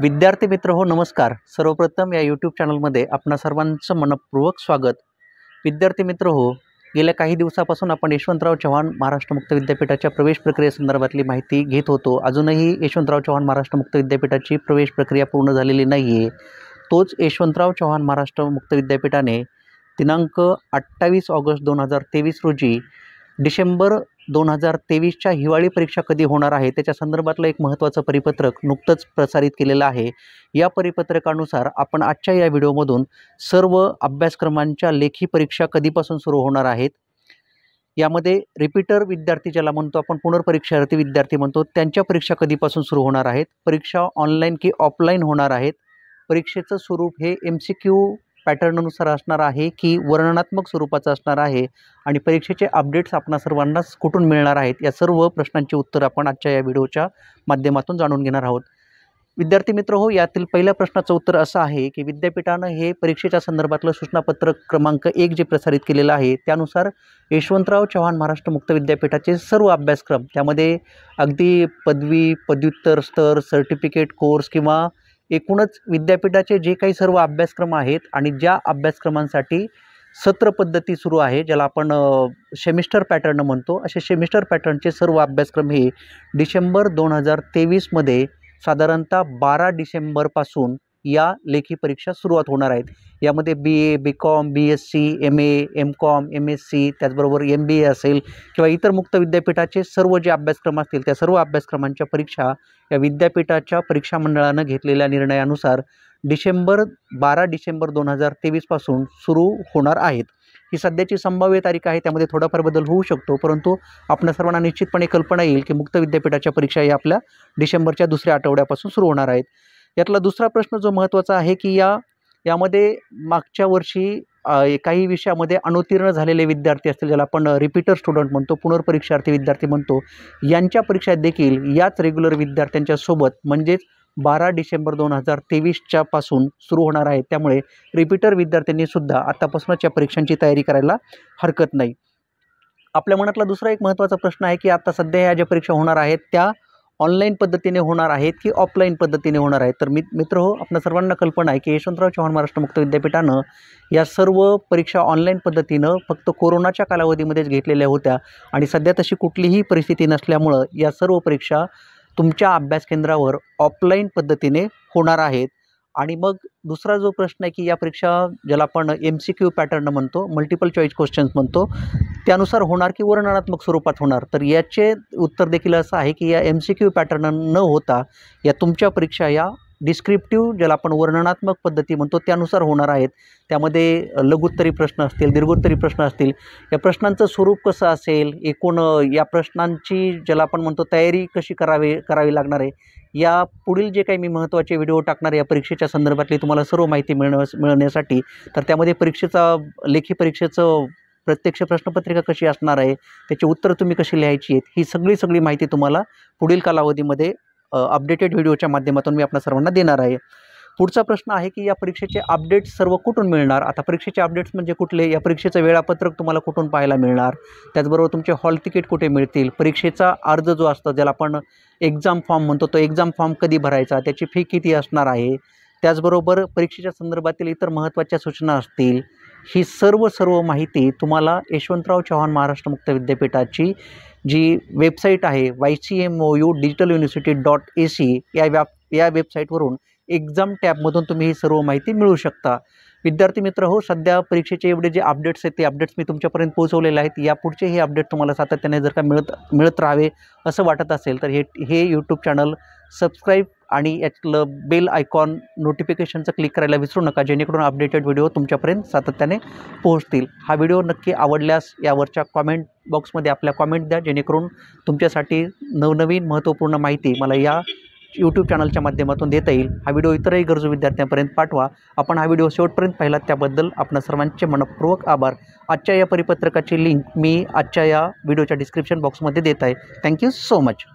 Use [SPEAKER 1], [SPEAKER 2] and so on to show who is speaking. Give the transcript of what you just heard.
[SPEAKER 1] विद्यार्थी मित्र हो नमस्कार सर्वप्रथम या यूट्यूब चॅनलमध्ये आपणा सर्वांचं मनपूर्वक स्वागत विद्यार्थी मित्र हो गेल्या काही दिवसापासून आपण यशवंतराव चव्हाण महाराष्ट्र मुक्त विद्यापीठाच्या प्रवेश प्रक्रियेसंदर्भातली माहिती घेत होतो अजूनही यशवंतराव चव्हाण महाराष्ट्र मुक्त विद्यापीठाची प्रवेश प्रक्रिया पूर्ण झालेली नाही आहे तोच यशवंतराव चव्हाण महाराष्ट्र मुक्त विद्यापीठाने दिनांक अठ्ठावीस ऑगस्ट दोन हजार तेवीस रोजी डिसेंबर दोन हजार तेवीसच्या हिवाळी परीक्षा कधी होणार आहे त्याच्या संदर्भातलं एक महत्त्वाचं परिपत्रक नुकतंच प्रसारित केलेलं आहे या परिपत्रकानुसार आपण आजच्या या व्हिडिओमधून सर्व अभ्यासक्रमांच्या लेखी परीक्षा कधीपासून सुरू होणार आहेत यामध्ये रिपीटर विद्यार्थी ज्याला म्हणतो आपण पुनर्परीक्षार्थी विद्यार्थी म्हणतो त्यांच्या परीक्षा कधीपासून सुरू होणार आहेत परीक्षा ऑनलाईन की ऑफलाईन होणार आहेत परीक्षेचं स्वरूप हे एम सी क्यू पॅटर्ननुसार असणार आहे की वर्णनात्मक स्वरूपाचं असणार आहे आणि परीक्षेचे अपडेट्स आपणा सर्वांनाच कुठून मिळणार आहेत या सर्व प्रश्नांची उत्तर आपण आजच्या या व्हिडिओच्या माध्यमातून जाणून घेणार आहोत विद्यार्थी मित्र हो यातील पहिल्या प्रश्नाचं उत्तर असं आहे की विद्यापीठानं हे परीक्षेच्या संदर्भातलं सूचनापत्र क्रमांक एक जे प्रसारित केलेलं आहे त्यानुसार यशवंतराव चव्हाण महाराष्ट्र मुक्त विद्यापीठाचे सर्व अभ्यासक्रम त्यामध्ये अगदी पदवी पदव्युत्तर स्तर सर्टिफिकेट कोर्स किंवा एकूणच विद्यापीठाचे जे काही सर्व अभ्यासक्रम आहेत आणि ज्या अभ्यासक्रमांसाठी सत्र पद्धती सुरू आहे ज्याला आपण सेमिस्टर पॅटर्न म्हणतो असे सेमिस्टर पॅटर्नचे सर्व अभ्यासक्रम हे डिसेंबर दोन हजार तेवीसमध्ये साधारणतः बारा डिसेंबरपासून या लेखी परीक्षा सुरुवात होणार आहेत यामध्ये B A B com B S C M A M com M S C त्याचबरोबर एम बी ए असेल किंवा इतर मुक्त विद्यापीठाचे सर्व जे अभ्यासक्रम असतील त्या सर्व अभ्यासक्रमांच्या परीक्षा या विद्यापीठाच्या परीक्षा मंडळानं घेतलेल्या निर्णयानुसार डिसेंबर बारा डिसेंबर दोन हजार तेवीसपासून सुरू होणार आहेत ही सध्याची संभाव्य तारीख आहे त्यामध्ये थोडाफार बदल होऊ शकतो परंतु आपल्या सर्वांना निश्चितपणे कल्पना येईल की मुक्त विद्यापीठाच्या परीक्षा या आपल्या डिसेंबरच्या दुसऱ्या आठवड्यापासून सुरू होणार आहेत यातला दुसरा प्रश्न जो महत्त्वाचा आहे की या यामध्ये मागच्या वर्षी काही विषयामध्ये अनुतीर्ण झालेले विद्यार्थी असतील ज्याला आपण रिपीटर स्टुडंट म्हणतो पुनर्परीक्षार्थी विद्यार्थी म्हणतो यांच्या परीक्षा देखील याच रेग्युलर विद्यार्थ्यांच्या सोबत म्हणजेच बारा डिसेंबर दोन हजार तेवीसच्या पासून सुरू होणार आहे त्यामुळे रिपीटर विद्यार्थ्यांनी सुद्धा आतापासूनच या परीक्षांची तयारी करायला हरकत नाही आपल्या मनातला दुसरा एक महत्त्वाचा प्रश्न आहे की आता सध्या या ज्या परीक्षा होणार आहेत त्या ऑनलाईन पद्धतीने होणार आहेत की ऑफलाईन पद्धतीने होणार आहेत तर मी मित्र हो आपल्या सर्वांना कल्पना आहे की यशवंतराव चव्हाण महाराष्ट्र मुक्त विद्यापीठानं या सर्व परीक्षा ऑनलाईन पद्धतीनं फक्त कोरोनाच्या कालावधीमध्येच घेतलेल्या होत्या आणि सध्या तशी कुठलीही परिस्थिती नसल्यामुळं या सर्व परीक्षा तुमच्या अभ्यास केंद्रावर ऑफलाईन पद्धतीने होणार आहेत आणि मग दुसरा जो प्रश्न आहे की या परीक्षा ज्याला आपण एम सी क्यू पॅटर्न म्हणतो मल्टिपल चॉईस क्वेश्चन्स म्हणतो त्यानुसार होणार की वर्णनात्मक स्वरूपात होणार तर याचे उत्तर देखील असं आहे की या एम सी क्यू पॅटर्न न होता या तुमच्या परीक्षा या डिस्क्रिप्टिव्ह ज्याला आपण वर्णनात्मक पद्धती म्हणतो त्यानुसार होणार आहेत त्यामध्ये लघुत्तरी प्रश्न असतील दीर्घोत्तरी प्रश्न असतील या प्रश्नांचं स्वरूप कसं असेल एकूण या प्रश्नांची ज्याला आपण म्हणतो तयारी कशी करावी करावी लागणार आहे या पुढील जे काही मी महत्त्वाचे व्हिडिओ टाकणार या परीक्षेच्या संदर्भातली तुम्हाला सर्व माहिती मिळणं मिळण्यासाठी तर त्यामध्ये परीक्षेचा लेखी परीक्षेचं प्रत्यक्ष प्रश्नपत्रिका कशी असणार आहे त्याची उत्तरं तुम्ही कशी लिहायची आहेत ही सगळी सगळी माहिती तुम्हाला पुढील कालावधीमध्ये अपडेटेड व्हिडिओच्या माध्यमातून मी आपल्या सर्वांना देणार आहे पुढचा प्रश्न आहे की या परीक्षेचे अपडेट्स सर्व कुठून मिळणार आता परीक्षेचे अपडेट्स म्हणजे कुठले या परीक्षेचं वेळापत्रक तुम्हाला कुठून पाहायला मिळणार त्याचबरोबर तुमचे हॉल तिकीट कुठे मिळतील परीक्षेचा अर्ज जो असतो ज्याला आपण एक्झाम फॉर्म म्हणतो तो एक्झाम फॉर्म कधी भरायचा त्याची फी किती असणार आहे त्याचबरोबर परीक्षेच्या संदर्भातील इतर महत्त्वाच्या सूचना असतील ही सर्व सर्व माहिती तुम्हाला यशवंतराव चव्हाण महाराष्ट्र मुक्त विद्यापीठाची जी वेबसाईट आहे Y C M O U digital university dot A C या व्या या वेबसाईटवरून एक्झाम टॅबमधून तुम्ही ही सर्व माहिती मिळू शकता विद्यार्थी मित्र हो सध्या परीक्षेचे एवढे जे अपडेट्स आहेत ते अपडेट्स मी तुमच्यापर्यंत पोहोचवलेले आहेत यापुढचे हे अपडेट तुम्हाला सातत्याने जर का मिळत मिळत राहावे असं वाटत असेल तर हे हे यूट्यूब चॅनल सबस्क्राईब आणि यातलं बेल आयकॉन नोटिफिकेशनचं क्लिक करायला विसरू नका जेणेकरून अपडेटेड व्हिडिओ तुमच्यापर्यंत सातत्याने पोहोचतील हा व्हिडिओ नक्की आवडल्यास यावरच्या कॉमेंट बॉक्समध्ये आपल्या कॉमेंट द्या जेणेकरून तुमच्यासाठी नवनवीन महत्त्वपूर्ण माहिती मला या यूट्यूब चॅनलच्या माध्यमातून देता येईल हा व्हिडिओ इतरही गरजू विद्यार्थ्यांपर्यंत पाठवा आपण हा व्हिडिओ शेवटपर्यंत पाहिला त्याबद्दल आपण सर्वांचे मनपूर्वक आभार आजच्या या परिपत्रकाची लिंक मी आजच्या या व्हिडिओच्या डिस्क्रिप्शन बॉक्समध्ये देत आहे थँक्यू सो मच